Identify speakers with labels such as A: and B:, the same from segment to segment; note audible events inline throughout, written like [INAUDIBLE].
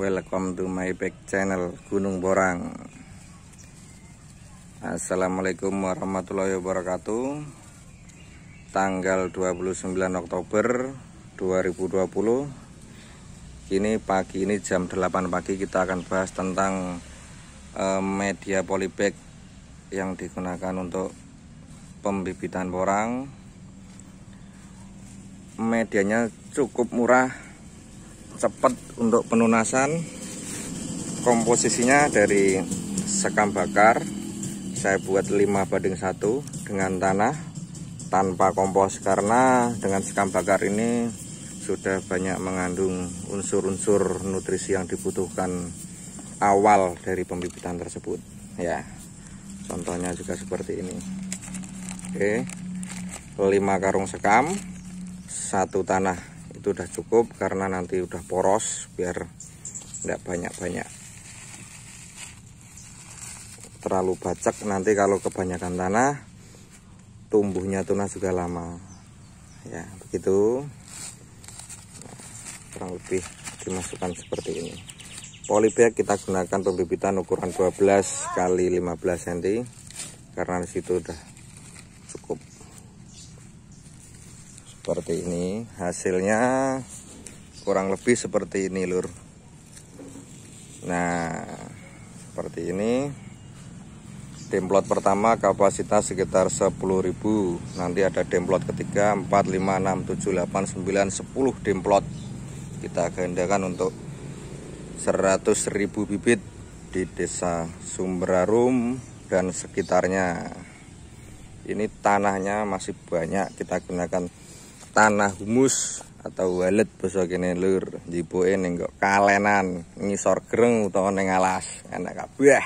A: Welcome to my back channel Gunung Borang Assalamualaikum warahmatullahi wabarakatuh Tanggal 29 Oktober 2020 Kini pagi ini jam 8 pagi kita akan bahas tentang eh, media polybag Yang digunakan untuk pembibitan borang Medianya cukup murah cepat untuk penunasan komposisinya dari sekam bakar saya buat 5 banding 1 dengan tanah tanpa kompos karena dengan sekam bakar ini sudah banyak mengandung unsur-unsur nutrisi yang dibutuhkan awal dari pembibitan tersebut ya contohnya juga seperti ini oke 5 karung sekam satu tanah itu udah cukup karena nanti udah poros biar tidak banyak-banyak terlalu bacak nanti kalau kebanyakan tanah tumbuhnya tunas juga lama ya begitu kurang lebih dimasukkan seperti ini polybag kita gunakan pembibitan ukuran 12 kali 15 cm karena disitu udah cukup seperti ini hasilnya kurang lebih seperti ini lur nah seperti ini demplot pertama kapasitas sekitar 10.000 nanti ada demplot ketiga 4 5 6 7 8 9 10 demplot kita gandakan untuk 100.000 bibit di desa Sumberarum dan sekitarnya ini tanahnya masih banyak kita gunakan tanah humus atau walet basa kene lur njibuke ning kok kalenan ngisor greng utawa ning alas enak kabeh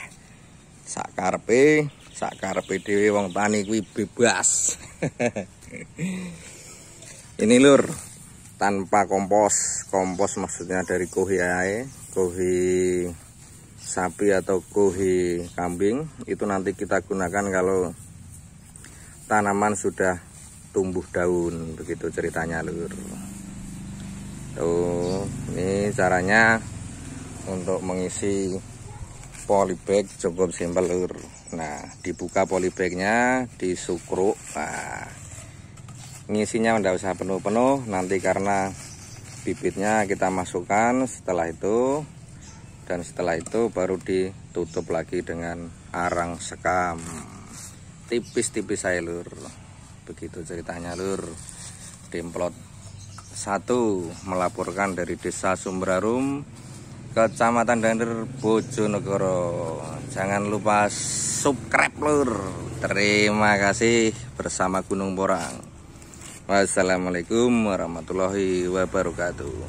A: sak karepe sak karepe dhewe wong tani kuwi bebas [LAUGHS] ini lur tanpa kompos kompos maksudnya dari kohi ae kohi sapi atau kohi kambing itu nanti kita gunakan kalau tanaman sudah tumbuh daun begitu ceritanya lur tuh ini caranya untuk mengisi polybag cukup simpel lur nah dibuka polybagnya disukruk nah ngisinya tidak usah penuh-penuh nanti karena bibitnya kita masukkan setelah itu dan setelah itu baru ditutup lagi dengan arang sekam tipis-tipis saya lur begitu ceritanya lur plot satu melaporkan dari desa Sumberarum kecamatan Dander Bojonegoro jangan lupa subscribe lur terima kasih bersama Gunung Borang wassalamualaikum warahmatullahi wabarakatuh